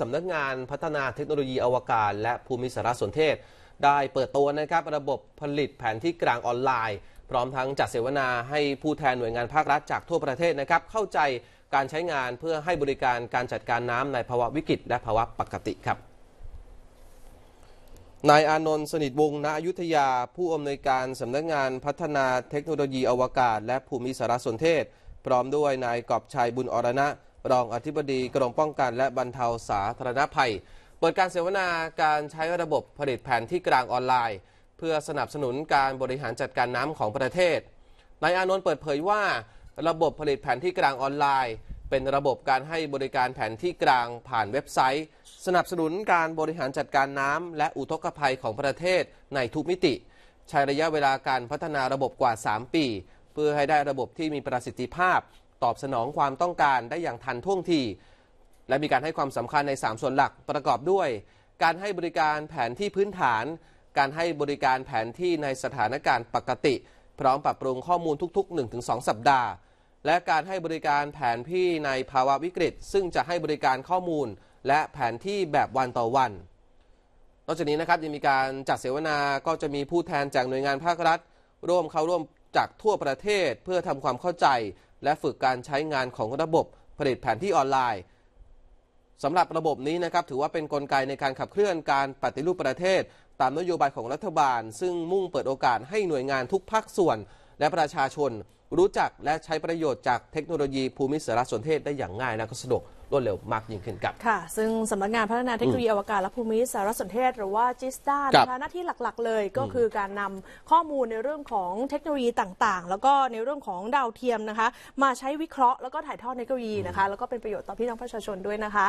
สำนักงานพัฒนาเทคโนโลยีอวกาศ และภูมิสารสนเทศ ได้เปิดตัวนะครับระบบผลิตแผนที่กลางออนไลน์ พร้อมทั้งจัดเสวนาให้ผู้แทนหน่วยงานภาครัฐจากทั่วประเทศนะครับ เข้าใจการใช้งานเพื่อให้บริการการจัดการน้ำในภาวะวิกฤตและภาวะปกติครับ นายอานนท์สนิทวงศ์ณอยุธยา ผู้อำนวยการสำนักงงานพัฒนาเทคโนโลยีอวกาศ และภูมิสารสนเทศ พร้อมด้วยนายกอบชัยบุญอรณะรองอธิบดีกรมป้องกันและบรรเทาสาธารณภัย เปิดการเสวนาการใช้ระบบผลิตแผนที่กลางออนไลน์ เพื่อสนับสนุนการบริหารจัดการน้ำของประเทศนายอานนท์เปิดเผยว่า ระบบผลิตแผนที่กลางออนไลน์ เป็นระบบการให้บริการแผนที่กลางผ่านเว็บไซต์ สนับสนุนการบริหารจัดการน้ำและอุทกภัยของประเทศในทุกมิติ ใช้ระยะเวลาการพัฒนาระบบกว่า 3 ปี เพื่อให้ได้ระบบที่มีประสิทธิภาพตอบสนองความต้องการได้อย่างทันท่วงที และมีการให้ความสำคัญใน 3 ส่วนหลักประกอบด้วย การให้บริการแผนที่พื้นฐาน การให้บริการแผนที่ในสถานการณ์ปกติ พร้อมปรับปรุงข้อมูลทุกๆ 1-2 สัปดาห์ และการให้บริการแผนที่ในภาวะวิกฤต ซึ่งจะให้บริการข้อมูลและแผนที่แบบวันต่อวัน นอกจากนี้นะครับยังมีการจัดเสวนาก็จะมีผู้แทนจากหน่วยงานภาครัฐร่วมเข้าร่วมจากทั่วประเทศเพื่อทำความเข้าใจและฝึกการใช้งานของระบบ ผลิตแผนที่ออนไลน์สำหรับระบบนี้นะครับ ถือว่าเป็นนกลไกในการขับเคลื่อนการปฏิรูปประเทศ ตามนโยบายของรัฐบาล ซึ่งมุ่งเปิดโอกาสให้หน่วยงานทุกภาคส่วน และประชาชนรู้จักและใช้ประโยชน์จากเทคโนโลยีภูมิสารสนเทศได้อย่างง่าย และก็สะดวกรวดเร็วมากยิ่งขึ้นครับค่ะซึ่งสำนักงานพัฒนาเทคโนโลยีอวกาศและภูมิสารสนเทศ หรือว่าจิสตานะคะหน้าที่หลักๆเลยก็คือการนำข้อมูลในเรื่องของเทคโนโลยีต่างๆ แล้วก็ในเรื่องของดาวเทียมนะคะมาใช้วิเคราะห์แล้วก็ถ่ายทอดเทคโนโลยีนะคะแล้วก็เป็นประโยชน์ต่อพี่น้องประชาชนด้วยนะคะ